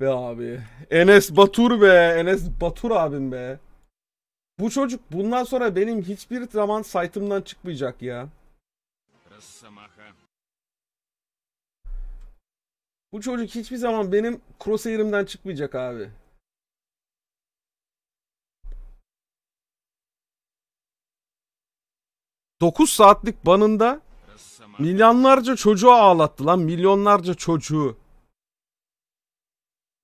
be abi. Enes Batur be. Enes Batur abim be. Bu çocuk bundan sonra benim hiçbir zaman site'ımdan çıkmayacak ya. Bu çocuk hiçbir zaman benim crosshair'imden çıkmayacak abi. Dokuz saatlik banında milyonlarca çocuğu ağlattı lan milyonlarca çocuğu.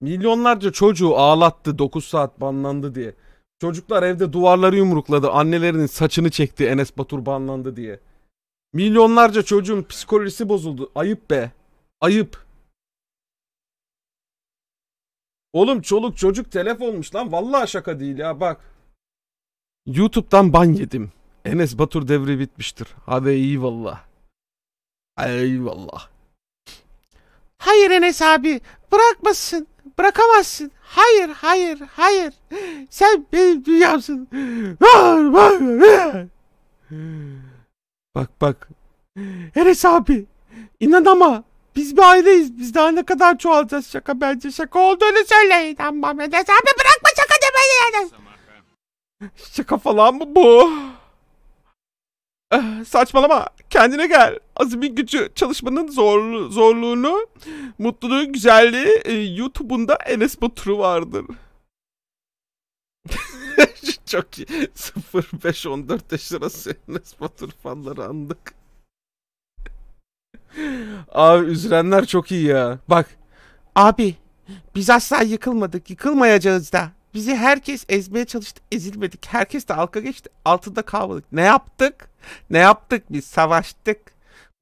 Milyonlarca çocuğu ağlattı 9 saat banlandı diye. Çocuklar evde duvarları yumrukladı. Annelerinin saçını çekti Enes Batur banlandı diye. Milyonlarca çocuğun psikolojisi bozuldu. Ayıp be. Ayıp. Oğlum çoluk çocuk telef olmuş lan. Vallahi şaka değil ya bak. YouTube'dan ban yedim. Enes Batur devri bitmiştir. Hadi eyvallah. Eyvallah. Hayır Enes abi bırakmasın. Bırakamazsın. Hayır, hayır, hayır. Sen benim dünyamsın. Bak bak. Eres abi. İnan ama. Biz bir aileyiz. Biz daha ne kadar çoğalacağız şaka bence. Şaka olduğunu söyleyin. Tamam Enes abi bırakma şaka demeyi Enes. Şaka falan mı bu? Ah, saçmalama. Kendine gel azimin gücü çalışmanın zor, zorluğunu, mutluluğu, güzelliği e, YouTube'unda Enes Batur'u vardır. Çok iyi. 0514 yaş arası Enes Batur fanları andık. Abi üzülenler çok iyi ya. Bak. Abi biz asla yıkılmadık. Yıkılmayacağız da. Bizi herkes ezmeye çalıştı. Ezilmedik. Herkes de halka geçti. Altında kalmadık. Ne yaptık? Ne yaptık biz? Savaştık.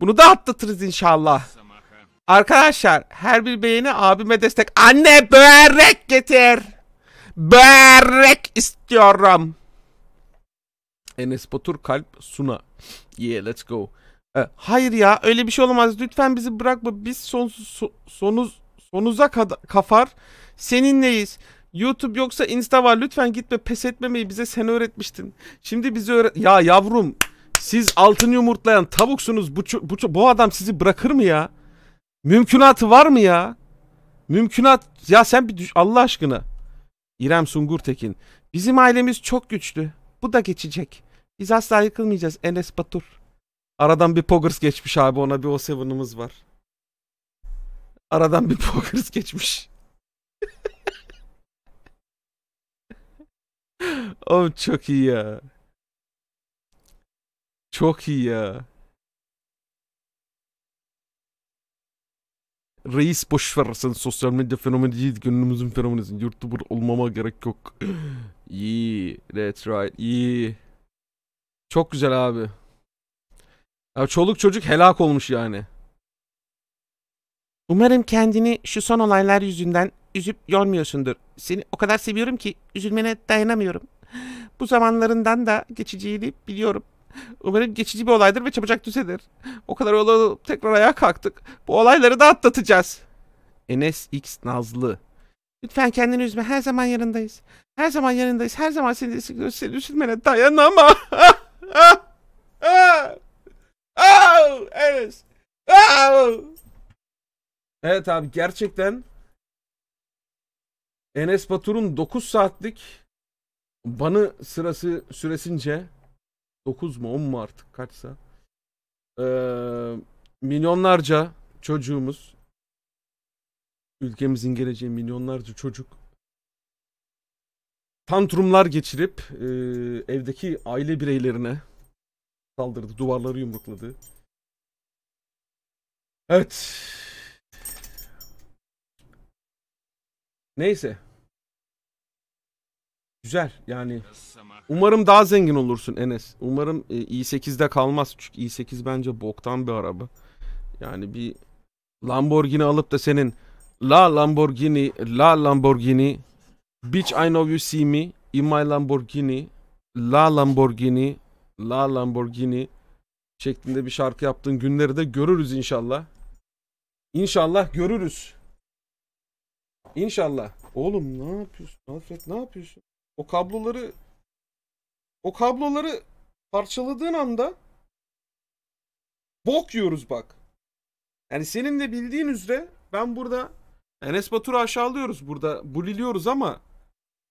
Bunu da atlatırız inşallah. Arkadaşlar her bir beğeni abime destek. Anne börek getir. Börek istiyorum. Enes Batur kalp Suna. Yeah let's go. Ee, hayır ya öyle bir şey olamaz. Lütfen bizi bırakma. Biz son, sonuz, sonuza kadar kafar. Seninleyiz. YouTube yoksa Insta var. Lütfen gitme pes etmemeyi bize sen öğretmiştin. Şimdi bizi öğret... Ya yavrum siz altın yumurtlayan tavuksunuz. Bu, bu, bu adam sizi bırakır mı ya? Mümkünatı var mı ya? Mümkünat ya sen bir düş Allah aşkına. İrem Sungur Tekin Bizim ailemiz çok güçlü. Bu da geçecek. Biz asla yıkılmayacağız. Enes Batur. Aradan bir Poggers geçmiş abi ona bir o seven'ımız var. Aradan bir Poggers geçmiş. Oğlum çok iyi ya. Çok iyi ya. Reis boş ver sen sosyal medya fenomeni değil gönlümüzün fenomenisin. Youtuber olmama gerek yok. İyi, That's right. İyi. Çok güzel abi. Ya çoluk çocuk helak olmuş yani. Umarım kendini şu son olaylar yüzünden üzüp yormuyorsundur. Seni o kadar seviyorum ki üzülmene dayanamıyorum. Bu zamanlarından da geçeceğini biliyorum. Umarım geçici bir olaydır ve çabucak düzelir. O kadar olalı tekrar ayağa kalktık. Bu olayları da atlatacağız. Enes X Nazlı. Lütfen kendini üzme. Her zaman yanındayız. Her zaman yanındayız. Her zaman seni destekliyoruz. Seni üzülmene dayanama. Oh, Enes. Oh. Evet abi gerçekten Enes Batur'un 9 saatlik banı sırası süresince 9 mu 10 mu artık kaçsa. Ee, milyonlarca çocuğumuz ülkemizin geleceği milyonlarca çocuk tantrumlar geçirip e, evdeki aile bireylerine saldırdı. Duvarları yumrukladı. Evet. Neyse. Güzel yani. Umarım daha zengin olursun Enes. Umarım e, i8'de kalmaz. Çünkü i8 bence boktan bir araba. Yani bir Lamborghini alıp da senin La Lamborghini, La Lamborghini, Bitch I know you see me, in my Lamborghini, La Lamborghini, La Lamborghini şeklinde bir şarkı yaptığın günleri de görürüz inşallah. İnşallah görürüz. İnşallah. Oğlum ne yapıyorsun Alfred ne yapıyorsun? O kabloları o kabloları parçaladığın anda bok yiyoruz bak. Yani senin de bildiğin üzere ben burada Enes Batur'u aşağılıyoruz burada buliliyoruz ama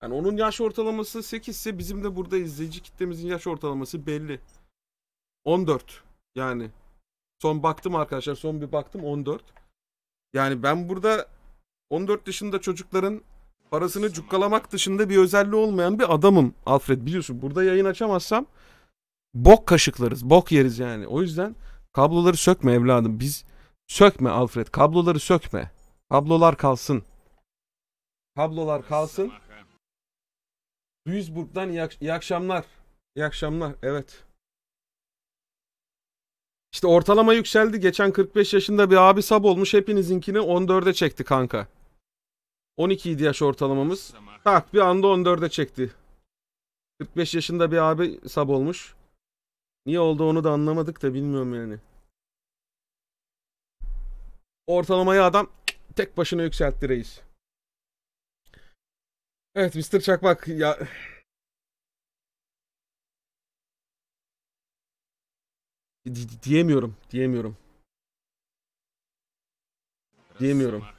yani onun yaş ortalaması 8 ise bizim de burada izleyici kitlemizin yaş ortalaması belli. 14 yani. Son baktım arkadaşlar son bir baktım 14. Yani ben burada 14 yaşında çocukların parasını cukkalamak dışında bir özelliği olmayan bir adamım Alfred biliyorsun. Burada yayın açamazsam bok kaşıklarız, bok yeriz yani. O yüzden kabloları sökme evladım. Biz sökme Alfred, kabloları sökme. Kablolar kalsın. Kablolar kalsın. Duisburg'dan iyi, ak- iyi akşamlar. İyi akşamlar. Evet. İşte ortalama yükseldi. Geçen 45 yaşında bir abi sab olmuş. Hepinizinkini 14'e çekti kanka. 12 idi yaş ortalamamız. Tak bir anda 14'e çekti. 45 yaşında bir abi sab olmuş. Niye oldu onu da anlamadık da bilmiyorum yani. Ortalamayı adam tek başına yükseltti reis. Evet Mr. Çakmak ya diyemiyorum, diyemiyorum. Diyemiyorum.